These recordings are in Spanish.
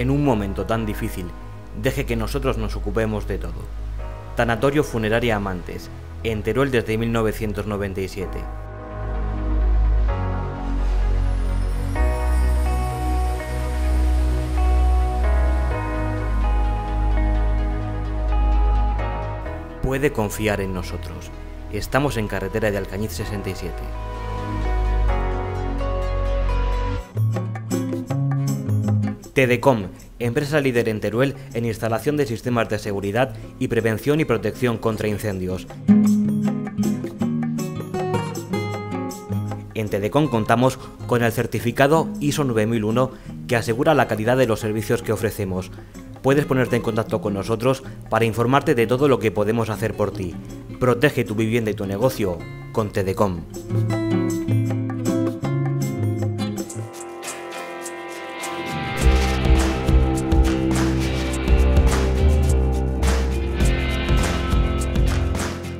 en un momento tan difícil, deje que nosotros nos ocupemos de todo. Tanatorio Funeraria Amantes, enteró Teruel desde 1997. Puede confiar en nosotros. Estamos en carretera de Alcañiz 67. TEDECOM, empresa líder en Teruel en instalación de sistemas de seguridad y prevención y protección contra incendios. En TEDECOM contamos con el certificado ISO 9001 que asegura la calidad de los servicios que ofrecemos. Puedes ponerte en contacto con nosotros para informarte de todo lo que podemos hacer por ti. Protege tu vivienda y tu negocio con TEDECOM.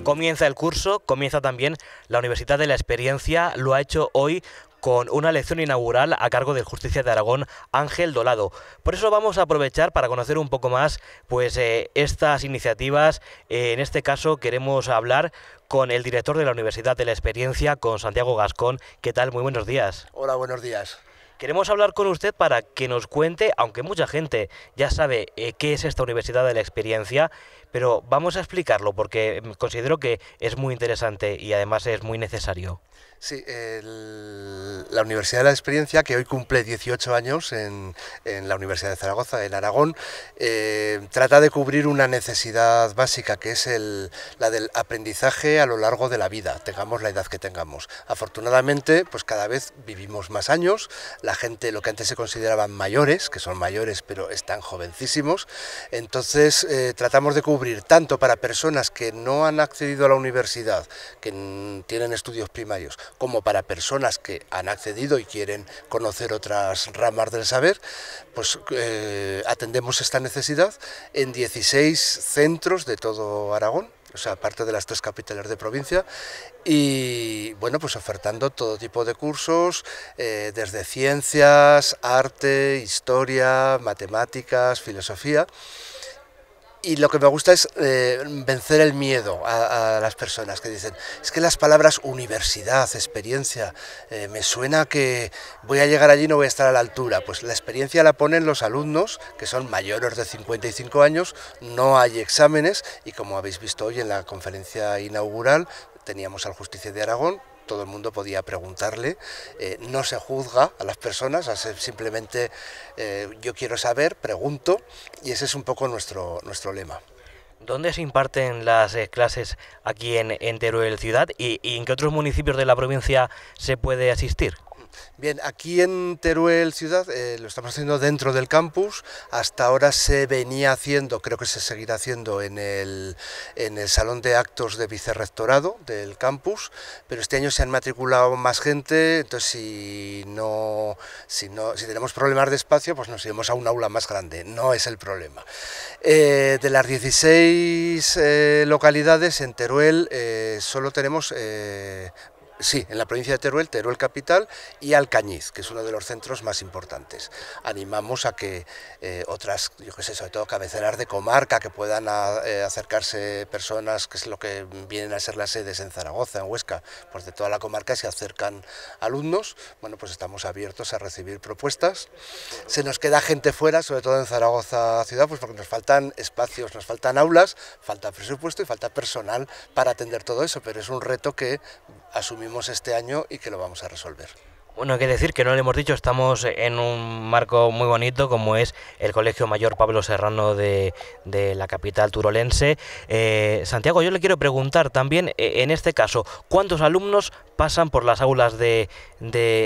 Comienza el curso, comienza también la Universidad de la Experiencia, lo ha hecho hoy con una lección inaugural a cargo del Justicia de Aragón, Ángel Dolado. Por eso vamos a aprovechar para conocer un poco más pues, eh, estas iniciativas. Eh, en este caso queremos hablar con el director de la Universidad de la Experiencia, con Santiago Gascón. ¿Qué tal? Muy buenos días. Hola, buenos días. Queremos hablar con usted para que nos cuente, aunque mucha gente ya sabe eh, qué es esta Universidad de la Experiencia, pero vamos a explicarlo porque mm, considero que es muy interesante y además es muy necesario. Sí, la Universidad de la Experiencia, que hoy cumple 18 años en, la Universidad de Zaragoza, en Aragón, eh, trata de cubrir una necesidad básica, que es la del aprendizaje a lo largo de la vida, tengamos la edad que tengamos. Afortunadamente, pues cada vez vivimos más años, la gente, lo que antes se consideraban mayores, que son mayores pero están jovencísimos, entonces eh, tratamos de cubrir tanto para personas que no han accedido a la universidad, que tienen estudios primarios, como para personas que han accedido y quieren conocer otras ramas del saber, pues eh, atendemos esta necesidad en 16 centros de todo Aragón o sea, parte de las tres capitales de provincia, y bueno, pues ofertando todo tipo de cursos, eh, desde ciencias, arte, historia, matemáticas, filosofía y lo que me gusta es eh, vencer el miedo a, las personas que dicen, es que las palabras universidad, experiencia, eh, me suena que voy a llegar allí y no voy a estar a la altura. Pues la experiencia la ponen los alumnos, que son mayores de 55 años, no hay exámenes y como habéis visto hoy en la conferencia inaugural, teníamos al Justicia de Aragón, todo el mundo podía preguntarle. Eh, no se juzga a las personas, simplemente eh, yo quiero saber, pregunto, y ese es un poco nuestro, nuestro lema. ¿Dónde se imparten las eh, clases aquí en, Teruel Ciudad y en qué otros municipios de la provincia se puede asistir? Bien, aquí en Teruel Ciudad eh, lo estamos haciendo dentro del campus. Hasta ahora se venía haciendo, creo que se seguirá haciendo en el, Salón de Actos de Vicerrectorado del campus, pero este año se han matriculado más gente, entonces si no, si si tenemos problemas de espacio, pues nos iremos a un aula más grande. No es el problema. Eh, de las 16 eh, localidades en Teruel solo tenemos Sí, en la provincia de Teruel, Teruel Capital y Alcañiz, que es uno de los centros más importantes. Animamos a que eh, otras, yo qué sé, sobre todo cabeceras de comarca, que puedan ah, eh, acercarse personas, que es lo que vienen a ser las sedes en Zaragoza, en Huesca, pues de toda la comarca se acercan alumnos. Bueno, pues estamos abiertos a recibir propuestas. Se nos queda gente fuera, sobre todo en Zaragoza ciudad, pues porque nos faltan espacios, nos faltan aulas, falta presupuesto y falta personal para atender todo eso, pero es un reto que asumimos este año y que lo vamos a resolver. Bueno, hay que decir que no le hemos dicho, estamos en un marco muy bonito como es el Colegio Mayor Pablo Serrano de, la capital turolense. Eh, Santiago, yo le quiero preguntar también, eh, en este caso, ¿cuántos alumnos pasan por las aulas de,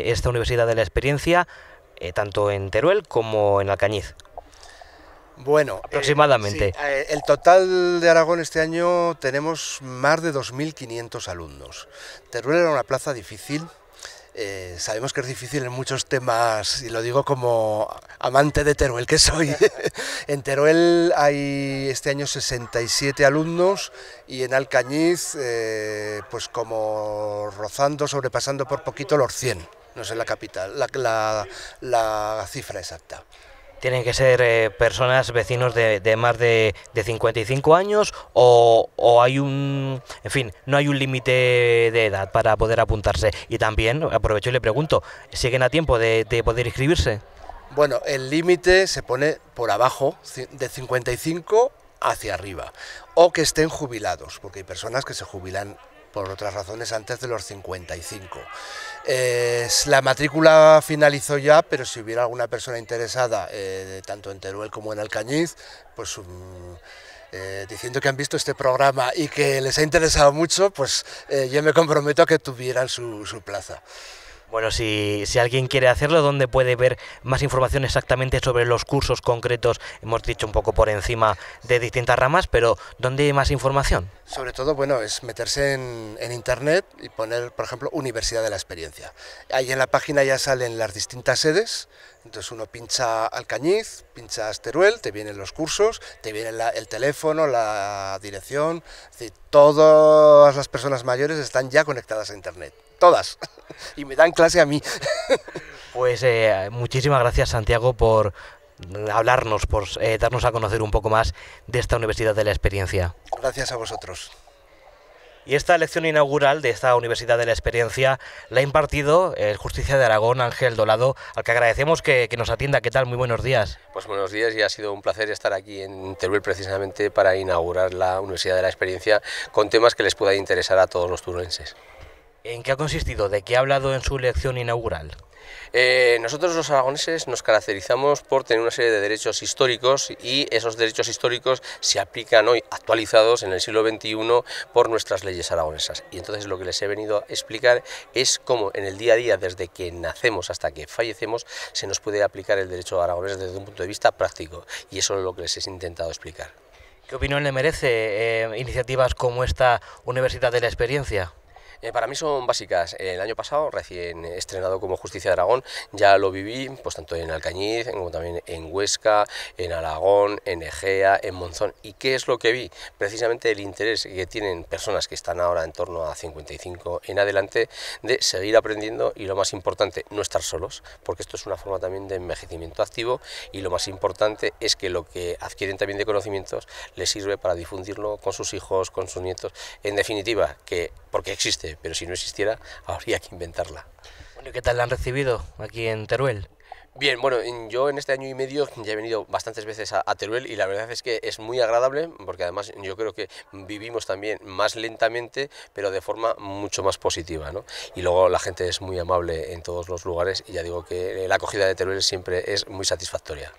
esta Universidad de la Experiencia, eh, tanto en Teruel como en Alcañiz? Bueno, eh, aproximadamente. Eh, el total de Aragón este año tenemos más de 2.500 alumnos. Teruel era una plaza difícil. Eh, sabemos que es difícil en muchos temas, y lo digo como amante de Teruel que soy. en Teruel hay este año 67 alumnos y en Alcañiz, pues como rozando, sobrepasando por poquito los 100. No sé la capital, la cifra exacta tienen que ser eh, personas, vecinos de, más de, 55 años o, hay un, en fin, no hay un límite de edad para poder apuntarse. Y también, aprovecho y le pregunto, ¿siguen a tiempo de, de poder inscribirse? Bueno, el límite se pone por abajo, de 55 hacia arriba, o que estén jubilados, porque hay personas que se jubilan por otras razones antes de los 55. la matrícula finalizó ya, pero si hubiera alguna persona interesada, eh, tanto en Teruel como en Alcañiz, pues... Mm, eh, diciendo que han visto este programa y que les ha interesado mucho, pues eh, yo me comprometo a que tuvieran su plaza. Bueno, si, alguien quiere hacerlo, ¿dónde puede ver más información exactamente sobre los cursos concretos? Hemos dicho un poco por encima de distintas ramas, pero ¿dónde hay más información? Sobre todo, bueno, es meterse en, Internet y poner, por ejemplo, Universidad de la Experiencia. Ahí en la página ya salen las distintas sedes, entonces uno pincha Alcañiz, pincha Asteruel, te vienen los cursos, te viene el teléfono, la dirección, es decir, todas las personas mayores están ya conectadas a Internet todas. Y me dan clase a mí. Pues eh, muchísimas gracias Santiago por hablarnos, por eh, darnos a conocer un poco más de esta Universidad de la Experiencia. Gracias a vosotros. Y esta lección inaugural de esta Universidad de la Experiencia la ha impartido el Justicia de Aragón, Ángel Dolado, al que agradecemos que, nos atienda. ¿Qué tal? Muy buenos días. Pues buenos días y ha sido un placer estar aquí en Teruel precisamente para inaugurar la Universidad de la Experiencia con temas que les puedan interesar a todos los turuenses. ¿En qué ha consistido? ¿De qué ha hablado en su elección inaugural? Eh, nosotros los aragoneses nos caracterizamos por tener una serie de derechos históricos y esos derechos históricos se aplican hoy actualizados en el siglo XXI por nuestras leyes aragonesas. Y entonces lo que les he venido a explicar es cómo en el día a día, desde que nacemos hasta que fallecemos, se nos puede aplicar el derecho aragonés desde un punto de vista práctico. Y eso es lo que les he intentado explicar. ¿Qué opinión le merece eh, iniciativas como esta Universidad de la Experiencia? Eh, para mí son básicas. El año pasado, recién estrenado como Justicia de Aragón, ya lo viví, pues tanto en Alcañiz, como también en Huesca, en Aragón, en Egea, en Monzón. ¿Y qué es lo que vi? Precisamente el interés que tienen personas que están ahora en torno a 55 en adelante de seguir aprendiendo y lo más importante, no estar solos, porque esto es una forma también de envejecimiento activo y lo más importante es que lo que adquieren también de conocimientos les sirve para difundirlo con sus hijos, con sus nietos. En definitiva, que porque existe pero si no existiera, habría que inventarla. qué tal la han recibido aquí en Teruel? Bien, bueno, yo en este año y medio ya he venido bastantes veces a, a, Teruel y la verdad es que es muy agradable porque además yo creo que vivimos también más lentamente pero de forma mucho más positiva, ¿no? Y luego la gente es muy amable en todos los lugares y ya digo que la acogida de Teruel siempre es muy satisfactoria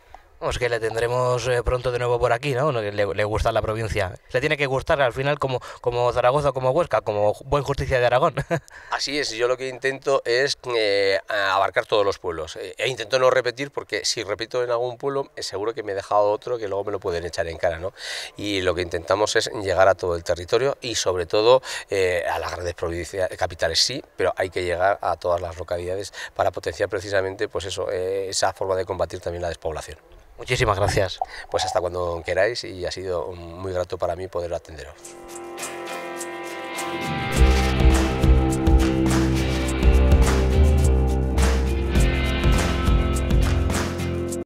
que le tendremos eh, pronto de nuevo por aquí, ¿no? Le, gusta la provincia. Le tiene que gustar al final como, como Zaragoza, como Huesca, como Buen Justicia de Aragón. Así es, yo lo que intento es eh, abarcar todos los pueblos. Eh, e intento no repetir porque si repito en algún pueblo, seguro que me he dejado otro que luego me lo pueden echar en cara, ¿no? Y lo que intentamos es llegar a todo el territorio y sobre todo a las grandes provincias, capitales sí, pero hay que llegar a todas las localidades para potenciar precisamente pues eso, esa forma de combatir también la despoblación. Muchísimas gracias. Pues hasta cuando queráis y ha sido muy grato para mí poder atenderos.